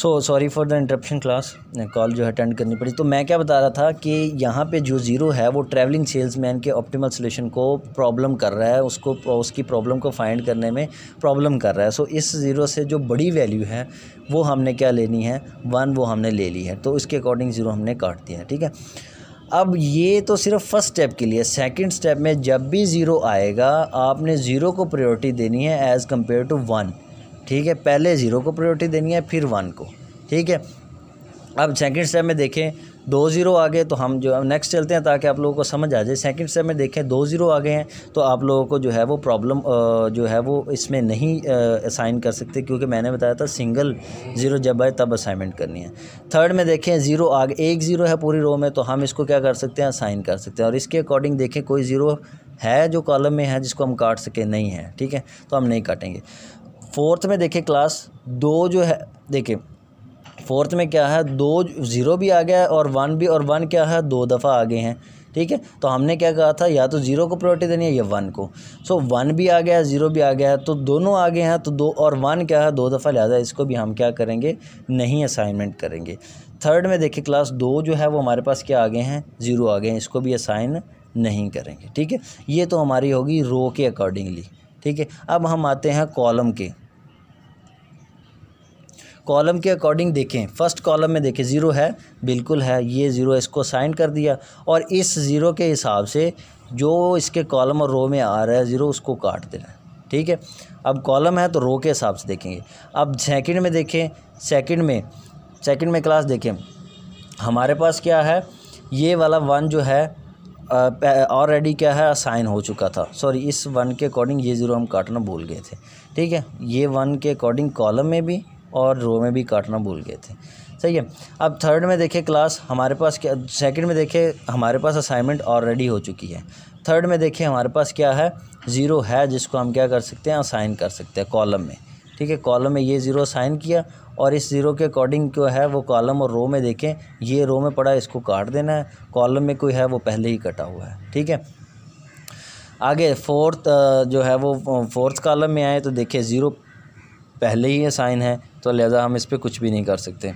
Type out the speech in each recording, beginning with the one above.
so sorry for the interruption class call जो है attend करनी पड़ी तो मैं क्या बता रहा था कि यहाँ पे जो ज़ीरो है वो ट्रैवलिंग सेल्समैन के ऑप्टिमल सोल्यूशन को प्रॉब्लम कर रहा है उसको उसकी प्रॉब्लम को फाइंड करने में प्रॉब्लम कर रहा है सो so, इस ज़ीरो से जो बड़ी वैल्यू है वो हमने क्या लेनी है वन वो हमने ले ली है तो उसके अकॉर्डिंग ज़ीरो हमने काट दिया है ठीक है अब ये तो सिर्फ फर्स्ट स्टेप के लिए सेकंड स्टेप में जब भी ज़ीरो आएगा आपने ज़ीरो को प्रायोरिटी देनी है एज़ कम्पेयर टू वन ठीक है पहले ज़ीरो को प्रायोरिटी देनी है फिर वन को ठीक है अब सेकंड स्टेप में देखें दो ज़ीरो आ गए तो हम जो नेक्स्ट चलते हैं ताकि आप लोगों को समझ आ जाए सेकंड स्टेप में देखें दो ज़ीरो आ गए हैं तो आप लोगों को जो है वो प्रॉब्लम जो है वो इसमें नहीं असाइन कर सकते क्योंकि मैंने बताया था सिंगल ज़ीरो जब आए तब असाइनमेंट करनी है थर्ड में देखें ज़ीरो आ गए एक ज़ीरो है पूरी रो में तो हम इसको क्या कर सकते हैं असाइन कर सकते हैं और इसके अकॉर्डिंग देखें कोई ज़ीरो है जो कॉलम में है जिसको हम काट सकें नहीं है ठीक है तो हम नहीं काटेंगे फोर्थ में देखें क्लास दो जो है देखें फोर्थ में क्या है दो ज़ीरो भी आ गया है और वन भी और वन क्या है दो दफ़ा आ गए हैं ठीक है तो हमने क्या कहा था या तो ज़ीरो को प्रायोरिटी देनी है या वन को सो so, वन भी आ गया है ज़ीरो भी आ गया है तो दोनों आगे हैं तो दो और वन क्या है दो दफ़ा लिहाजा इसको भी हम क्या करेंगे नहीं असाइनमेंट करेंगे थर्ड में देखिए क्लास दो जो है वो हमारे पास क्या आगे हैं ज़ीरो आ गए हैं इसको भी असाइन नहीं करेंगे ठीक है ये तो हमारी होगी रो के अकॉर्डिंगली ठीक है अब हम आते हैं कॉलम के कॉलम के अकॉर्डिंग देखें फर्स्ट कॉलम में देखें ज़ीरो है बिल्कुल है ये ज़ीरो इसको साइन कर दिया और इस ज़ीरो के हिसाब से जो इसके कॉलम और रो में आ रहा है ज़ीरो उसको काट देना ठीक है अब कॉलम है तो रो के हिसाब से देखेंगे अब सेकंड में देखें सेकंड में सेकंड में क्लास देखें हमारे पास क्या है ये वाला वन जो है ऑलरेडी क्या है असाइन हो चुका था सॉरी इस वन के अकॉर्डिंग ये ज़ीरो हम काटना भूल गए थे ठीक है ये वन के अकॉर्डिंग कॉलम में भी और रो में भी काटना भूल गए थे सही है अब थर्ड में देखे क्लास हमारे पास क्या सेकंड में देखे हमारे पास असाइनमेंट ऑलरेडी हो चुकी है थर्ड में देखे हमारे पास क्या है ज़ीरो है जिसको हम क्या कर सकते हैं असाइन कर सकते हैं कॉलम में ठीक है कॉलम में ये ज़ीरो साइन किया और इस ज़ीरो के अकॉर्डिंग जो है वो कॉलम और रो में देखें ये रो में पड़ा इसको काट देना है कॉलम में कोई है वो पहले ही कटा हुआ है ठीक है आगे फोर्थ जो है वो फोर्थ कॉलम में आए तो देखिए ज़ीरो पहले ही असाइन है तो लिहाजा हम इस पर कुछ भी नहीं कर सकते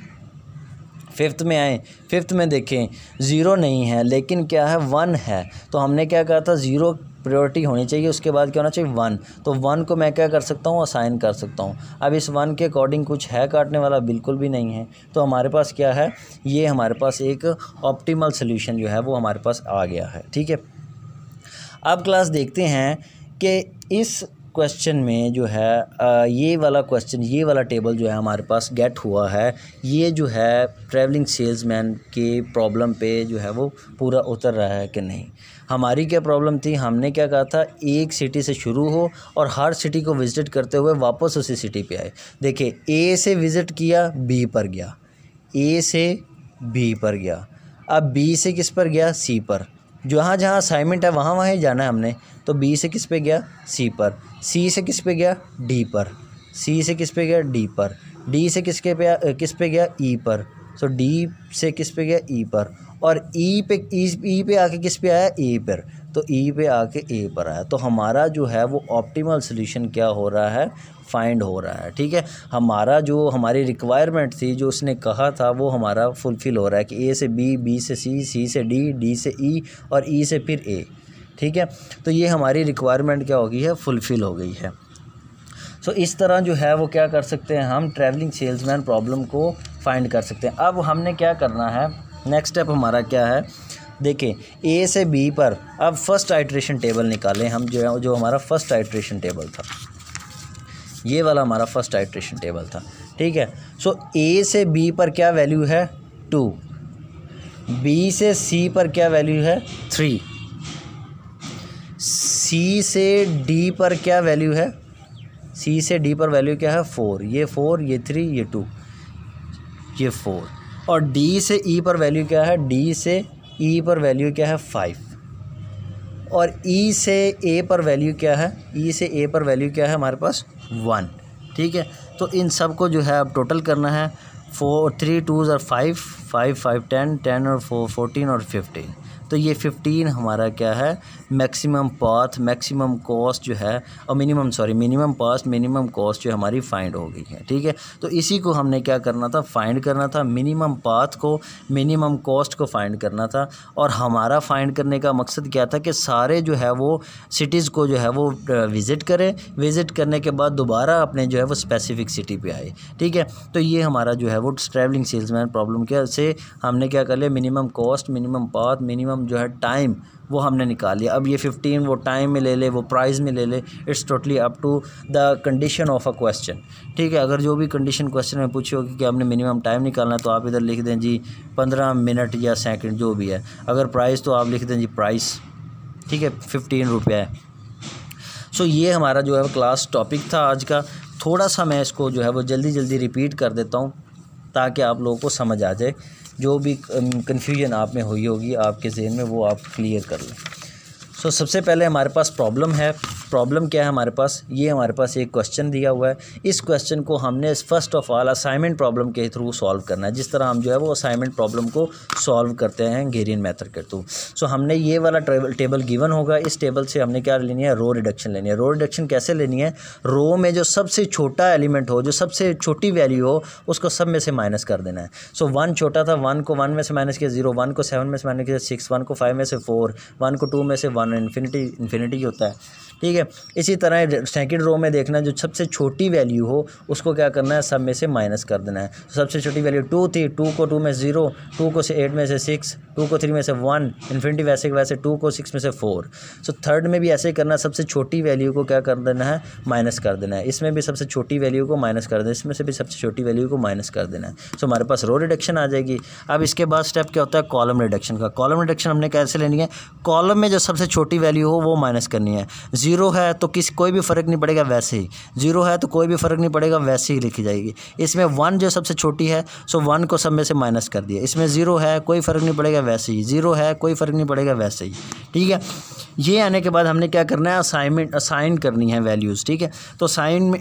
फिफ्थ में आए फिफ्थ में देखें ज़ीरो नहीं है लेकिन क्या है वन है तो हमने क्या कहा था ज़ीरो प्रायोरिटी होनी चाहिए उसके बाद क्या होना चाहिए वन तो वन को मैं क्या कर सकता हूँ असाइन कर सकता हूँ अब इस वन के अकॉर्डिंग कुछ है काटने वाला बिल्कुल भी नहीं है तो हमारे पास क्या है ये हमारे पास एक ऑप्टीमल सोल्यूशन जो है वो हमारे पास आ गया है ठीक है अब क्लास देखते हैं कि इस क्वेश्चन में जो है ये वाला क्वेश्चन ये वाला टेबल जो है हमारे पास गेट हुआ है ये जो है ट्रैवलिंग सेल्समैन के प्रॉब्लम पे जो है वो पूरा उतर रहा है कि नहीं हमारी क्या प्रॉब्लम थी हमने क्या कहा था एक सिटी से शुरू हो और हर सिटी को विज़िट करते हुए वापस उसी सिटी पे आए देखिए ए से विज़िट किया बी पर गया ए से बी पर गया अब बी से किस पर गया सी पर जहाँ जहाँ असाइनमेंट है वहाँ वहाँ जाना है हमने तो बी से किस पे गया सी पर सी से किस पे गया डी पर सी से किस पे गया डी पर डी से किसके पे किस पे गया ई पर सो so, डी से किस पे गया ई e पर और ई e पे ई e, ई पे आके किस पे आया ए पर तो ई पे आके ए पर आया तो हमारा जो है वो ऑप्टिमल सोल्यूशन क्या हो रहा है फाइंड हो रहा है ठीक है हमारा जो हमारी रिक्वायरमेंट थी जो उसने कहा था वो हमारा फुलफ़िल हो रहा है कि ए से बी बी से सी सी से डी डी से ई और ई से फिर ए ठीक है तो ये हमारी रिक्वायरमेंट क्या हो गई है फुलफ़िल हो गई है सो so, इस तरह जो है वो क्या कर सकते हैं हम ट्रैवलिंग सेल्समैन प्रॉब्लम को फाइंड कर सकते हैं अब हमने क्या करना है नेक्स्ट स्टेप हमारा क्या है देखें ए से बी पर अब फर्स्ट आइट्रेशन टेबल निकालें हम जो है जो हमारा फर्स्ट आइट्रेशन टेबल था ये वाला हमारा फर्स्ट आइट्रेशन टेबल था ठीक है सो ए से बी पर क्या वैल्यू है टू बी से सी पर क्या वैल्यू है थ्री सी से डी पर क्या वैल्यू है सी से डी पर वैल्यू क्या है फोर ये फोर ये थ्री ये टू ये फोर और डी से ई e पर वैल्यू क्या है डी से ई e पर वैल्यू क्या है फाइव और ई e से ए पर वैल्यू क्या है ई e से ए पर वैल्यू क्या है हमारे पास वन ठीक है तो इन सब को जो है अब टोटल करना है फोर थ्री टूज़ और five five five ten ten और फोर फोर्टीन और फिफ्टीन तो ये फिफ्टीन हमारा क्या है मैक्सिमम पाथ मैक्सिमम कॉस्ट जो है और minimum sorry minimum path minimum cost जो हमारी फाइंड हो गई है ठीक है तो इसी को हमने क्या करना था फाइंड करना था मिनिमम पाथ को मिनिमम कॉस्ट को फाइंड करना था और हमारा फाइंड करने का मकसद क्या था कि सारे जो है वो सिटीज़ को जो है वो विज़िट करें विज़िट करने के बाद दोबारा अपने जो है वो स्पेसिफिक सिटी पर आए ठीक है तो ये हमारा जो है वो ट्रैवलिंग सेल्समैन प्रॉब्लम के से हमने क्या कर लिया minimum cost minimum path minimum हम जो है टाइम वो हमने निकाल लिया अब ये फिफ्टीन वो टाइम में ले ले वो प्राइस में ले ले it's totally up to the condition of a question ठीक है अगर जो भी कंडीशन क्वेश्चन में पूछी होगी कि आपने मिनिमम टाइम निकालना है तो आप इधर लिख दें जी पंद्रह मिनट या सेकंड जो भी है अगर प्राइस तो आप लिख दें जी प्राइस ठीक है फिफ्टीन रुपया है सो ये हमारा जो है क्लास टॉपिक था आज का थोड़ा सा मैं इसको जो है वो जल्दी जल्दी रिपीट कर देता हूँ ताकि आप लोगों को समझ आ जाए जो भी कन्फ्यूजन आप में हुई होगी आपके जहन में वो आप क्लियर कर लें सो so, सबसे पहले हमारे पास प्रॉब्लम है प्रॉब्लम क्या है हमारे पास ये हमारे पास एक क्वेश्चन दिया हुआ है इस क्वेश्चन को हमने first of all assignment problem के थ्रू सॉल्व करना है जिस तरह हम जो है वो असाइनमेंट प्रॉब्लम को सॉल्व करते हैं गेरियन मैथड के थ्रू सो हमने ये वाला टेबल गिवन होगा इस टेबल से हमने क्या लेनी है रो रिडक्शन लेनी है रो रिडक्शन कैसे लेनी है रो में जो सबसे छोटा एलिमेंट हो जो सबसे छोटी वैल्यू हो उसको सब में से माइनस कर देना है सो so, वन छोटा था वन को वन में से माइनस किया जीरो वन को सेवन में से माइनस किया सिक्स वन को फाइव में से फोर वन को टू में से वन इन्फिनिटी इन्फिनिटी होता है ठीक है है इसी तरह सेकेंड रो में देखना जो सबसे छोटी वैल्यू हो उसको क्या करना है सब में से माइनस कर देना है सबसे छोटी वैल्यू टू थी टू को टू में ज़ीरो टू को से एट में से सिक्स टू को थ्री में से वन इन्फिनिटी वैसे वैसे टू को सिक्स में से फोर सो थर्ड में भी ऐसे ही करना सबसे छोटी वैल्यू को क्या कर देना है माइनस कर देना है इसमें भी सबसे छोटी वैल्यू को माइनस कर देना इसमें से भी सबसे छोटी वैल्यू को माइनस कर देना है सो हमारे पास रो रिडक्शन आ जाएगी अब इसके बाद स्टेप क्या होता है कॉलम रिडक्शन का कॉलम रिडक्शन हमने कैसे लेनी है कॉलम में जो सबसे छोटी वैल्यू हो वो माइनस करनी है ज़ीरो है तो किसी कोई भी फ़र्क नहीं पड़ेगा वैसे ही ज़ीरो है तो कोई भी फ़र्क नहीं पड़ेगा वैसे ही लिखी जाएगी इसमें वन जो सबसे छोटी है सो वन को सब में से माइनस कर दिया इसमें ज़ीरो है कोई फ़र्क नहीं पड़ेगा वैसे ही ज़ीरो है कोई फ़र्क नहीं पड़ेगा वैसे ही ठीक है ये आने के बाद हमने क्या करना है असाइनमेंट असाइन करनी है वैल्यूज़ ठीक है तो साइन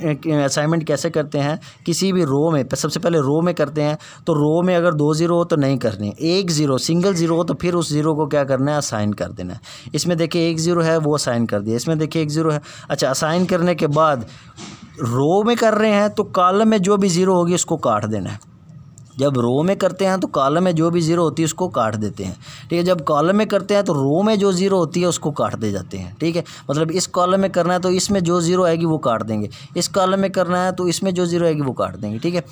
असाइनमेंट कैसे करते हैं किसी भी रो में सबसे पहले रो में करते हैं तो रो में अगर दो ज़ीरो हो तो नहीं करनी एक ज़ीरो सिंगल ज़ीरो हो तो फिर उस ज़ीरो को क्या करना है असाइन कर देना है इसमें देखिए एक ज़ीरो है वो असाइन कर दिया इसमें देखिए एक ज़ीरो है अच्छा असाइन करने के बाद रो में कर रहे हैं तो कॉलम में जो भी ज़ीरो होगी उसको काट देना है जब रो में करते हैं तो कॉलम में जो भी ज़ीरो होती है उसको काट देते हैं ठीक है जब कॉलम में करते हैं तो रो में जो ज़ीरो होती है उसको काट दे जाते हैं ठीक है मतलब इस कॉलम में करना है तो इसमें जो ज़ीरो आएगी वो काट देंगे इस कॉलम में करना है तो इसमें जो ज़ीरो आएगी वो काट देंगे ठीक है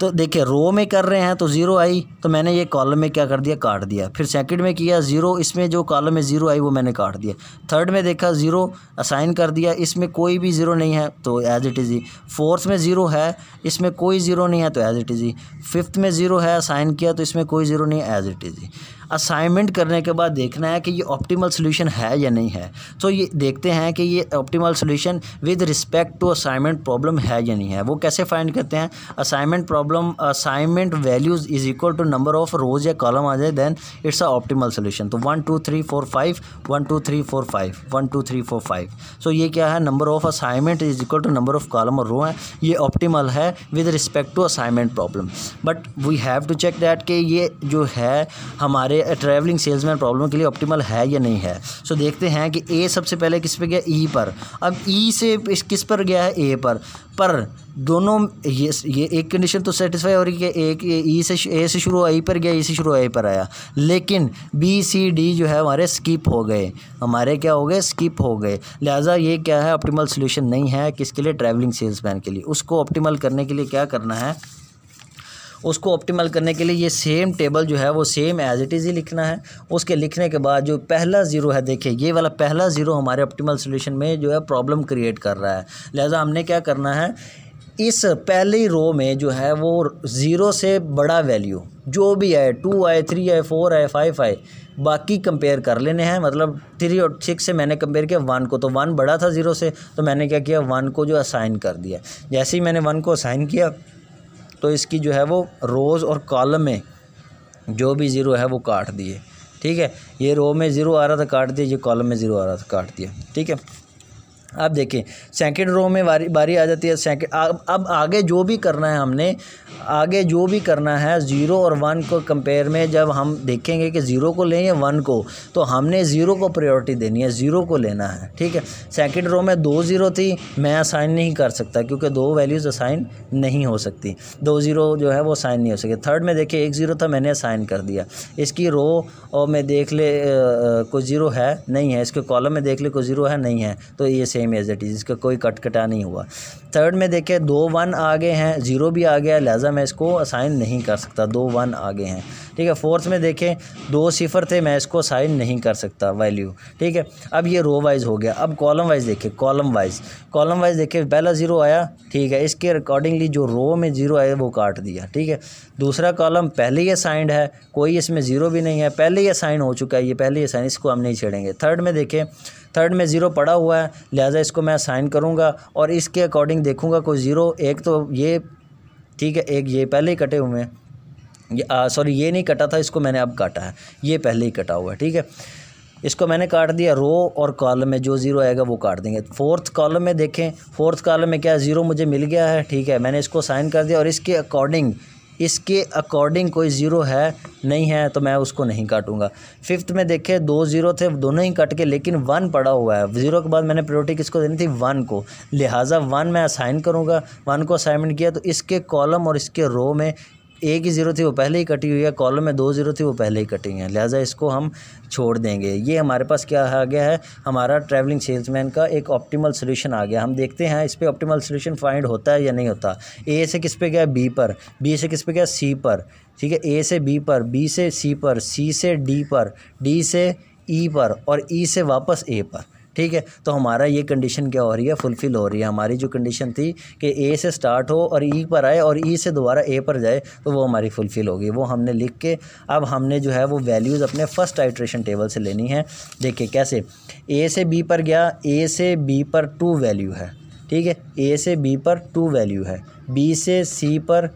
तो देखिए रो में कर रहे हैं तो ज़ीरो आई तो मैंने ये कॉलम में क्या कर दिया काट दिया फिर सेकंड में किया ज़ीरो इसमें जो कॉलम में ज़ीरो आई वो मैंने काट दिया थर्ड में देखा ज़ीरो असाइन कर दिया इसमें कोई भी ज़ीरो नहीं है तो एज इट इज़ ही फोर्थ में ज़ीरो है इसमें कोई ज़ीरो नहीं है तो एज इट इज़ ही फिफ्थ में ज़ीरो है असाइन किया तो इसमें कोई ज़ीरो नहीं है एज इट इज़ ही असाइनमेंट करने के बाद देखना है कि ये ऑप्टिमल सोल्यूशन है या नहीं है तो ये देखते हैं कि ये optimal solution with respect to assignment problem है या नहीं है वो कैसे फाइंड करते हैं assignment problem assignment values is equal to number of rows या कॉलम आ जाए then it's a optimal solution तो one two three four five one two three four five one two three four five so ये क्या है number of assignment is equal to number of column और रो है ये optimal है with respect to assignment problem but we have to check that कि ये जो है हमारे ट्रैवलिंग सेल्समैन प्रॉब्लम के लिए ऑप्टिमल है या नहीं है सो so, देखते हैं कि ए सबसे पहले किस पे गया ई e पर अब ई e से किस पर गया है ए पर पर दोनों ये ये एक कंडीशन तो सेटिस्फाई हो रही है एक ई e से ए से शुरू आई e पर गया ई e से शुरू आई पर आया लेकिन बी सी डी जो है हमारे स्किप हो गए हमारे क्या हो गए स्किप हो गए लिहाजा ये क्या है ऑप्टिमल सोल्यूशन नहीं है किसके लिए ट्रैवलिंग सेल्समैन के लिए उसको ऑप्टिमल करने के लिए क्या करना है उसको ऑप्टिमल करने के लिए ये सेम टेबल जो है वो सेम एज इट इज़ ही लिखना है उसके लिखने के बाद जो पहला ज़ीरो है देखिए ये वाला पहला ज़ीरो हमारे ऑप्टिमल सोल्यूशन में जो है प्रॉब्लम क्रिएट कर रहा है लिहाजा हमने क्या करना है इस पहली रो में जो है वो ज़ीरो से बड़ा वैल्यू जो भी आए टू आए थ्री आए फोर आए फाइव आए बाकी कंपेयर कर लेने हैं मतलब थ्री और सिक्स से मैंने कंपेयर किया वन को तो वन बड़ा था ज़ीरो से तो मैंने क्या किया वन को जो असाइन कर दिया जैसे ही मैंने वन को असाइन किया तो इसकी जो है वो रोज़ और कॉलम में जो भी ज़ीरो है वो काट दिए ठीक है ये रो में ज़ीरो आ रहा था काट दिया ये कॉलम में ज़ीरो आ रहा था काट दिया ठीक है आप देखें सेकेंड रो में बारी बारी आ जाती है सेकेंड अब आगे जो भी करना है हमने आगे जो भी करना है ज़ीरो और वन को कंपेयर में जब हम देखेंगे कि ज़ीरो को लें या वन को तो हमने ज़ीरो को प्रायोरिटी देनी है ज़ीरो को लेना है ठीक है सेकेंड रो में दो ज़ीरो थी मैं असाइन नहीं कर सकता क्योंकि दो वैल्यूज़ असाइन नहीं हो सकती दो ज़ीरो जो है वो असाइन नहीं हो सके थर्ड में देखिए एक ज़ीरो था मैंने असाइन कर दिया इसकी रो और में देख ले कोई ज़ीरो है नहीं है इसके कॉलम में देख ले कोई ज़ीरो है नहीं है तो ये सेम एज इट इज़ इसका कोई कटकटा नहीं हुआ थर्ड में देखें दो वन आगे हैं ज़ीरो भी आ गया लिहाजा मैं इसको असाइन नहीं कर सकता दो वन आगे हैं ठीक है फोर्थ में देखें दो सिफर थे मैं इसको असाइन नहीं कर सकता वैल्यू ठीक है अब ये रो वाइज हो गया अब कॉलम वाइज देखें कॉलम वाइज कॉलम वाइज देखें पहला ज़ीरो आया ठीक है इसके अकॉर्डिंगली जो रो में ज़ीरो आया वो काट दिया ठीक है दूसरा कॉलम पहले ही असाइंड है कोई इसमें ज़ीरो भी नहीं है पहले ही असाइन हो चुका है ये पहले ही असाइन इसको हम नहीं छेड़ेंगे थर्ड में देखें थर्ड में ज़ीरो पड़ा हुआ है लिहाजा इसको मैं साइन करूँगा और इसके अकॉर्डिंग देखूँगा कोई ज़ीरो एक तो ये ठीक है एक ये पहले ही कटे हुए हैं सॉरी ये नहीं कटा था इसको मैंने अब काटा है ये पहले ही कटा हुआ है ठीक है इसको मैंने काट दिया रो और कॉलम में जो ज़ीरो आएगा वो काट देंगे फोर्थ कॉलम में देखें फोर्थ कॉलम में क्या ज़ीरो मुझे मिल गया है ठीक है मैंने इसको साइन कर दिया और इसके अकॉर्डिंग इसके अकॉर्डिंग कोई ज़ीरो है नहीं है तो मैं उसको नहीं काटूंगा फिफ्थ में देखे दो ज़ीरो थे दोनों ही कट के लेकिन वन पड़ा हुआ है ज़ीरो के बाद मैंने प्रायोरिटी किसको देनी थी वन को लिहाजा वन मैं असाइन करूँगा वन को असाइनमेंट किया तो इसके कॉलम और इसके रो में ए की ज़ीरो थी वो पहले ही कटी हुई है कॉलम में दो ज़ीरो थी वो पहले ही कटी हुई है लिहाजा इसको हम छोड़ देंगे ये हमारे पास क्या आ गया है हमारा ट्रैवलिंग सेल्समैन का एक ऑप्टिमल सोल्यूशन आ गया हम देखते हैं इस पर ऑप्टिमल सोल्यूशन फाइंड होता है या नहीं होता ए से किस पे गया बी पर बी से किस पे गया सी पर ठीक है ए से बी पर बी से सी पर सी से डी पर डी से ई e पर और ई e से वापस ए पर ठीक है तो हमारा ये कंडीशन क्या हो रही है फुलफ़िल हो रही है हमारी जो कंडीशन थी कि ए से स्टार्ट हो और ई e पर आए और ई e से दोबारा ए पर जाए तो वो हमारी फुलफ़िल होगी वो हमने लिख के अब हमने जो है वो वैल्यूज़ अपने फ़र्स्ट आइट्रेशन टेबल से लेनी है देखिए कैसे ए से बी पर गया ए से बी पर टू वैल्यू है ठीक है ए से बी पर टू वैल्यू है बी से सी पर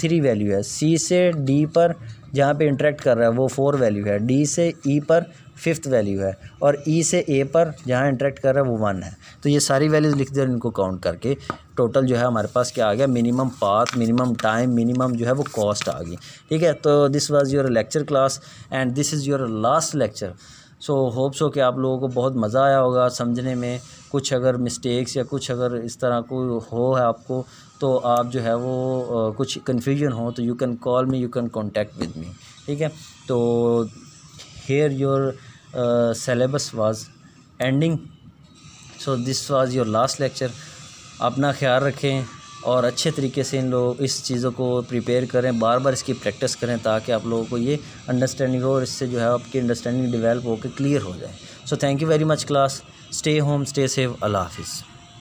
थ्री वैल्यू है सी से डी पर जहाँ पे इंटरेक्ट कर रहा है वो फोर वैल्यू है डी से ई e पर फिफ्थ वैल्यू है और ई e से ए पर जहाँ इंटरेक्ट कर रहा है वो वन है तो ये सारी वैल्यूज़ लिख दे इनको काउंट करके टोटल जो है हमारे पास क्या आ गया minimum path minimum time minimum जो है वो कॉस्ट आ गई ठीक है तो this was your lecture class and this is your last lecture so hopes हो कि आप लोगों को बहुत मज़ा आया होगा समझने में कुछ अगर मिस्टेक्स या कुछ अगर इस तरह को हो है आपको तो आप जो है वो कुछ कन्फ्यूजन हो तो you can call me you can contact with me ठीक है तो here your uh, syllabus was ending so this was your last lecture अपना ख्याल रखें और अच्छे तरीके से इन लोग इस चीज़ों को प्रिपेयर करें बार बार इसकी प्रैक्टिस करें ताकि आप लोगों को ये अंडरस्टैंडिंग हो और इससे जो है आपकी अंडरस्टैंडिंग डेवलप होकर क्लियर हो जाए so thank you very much class stay home stay safe Allah हाफिज़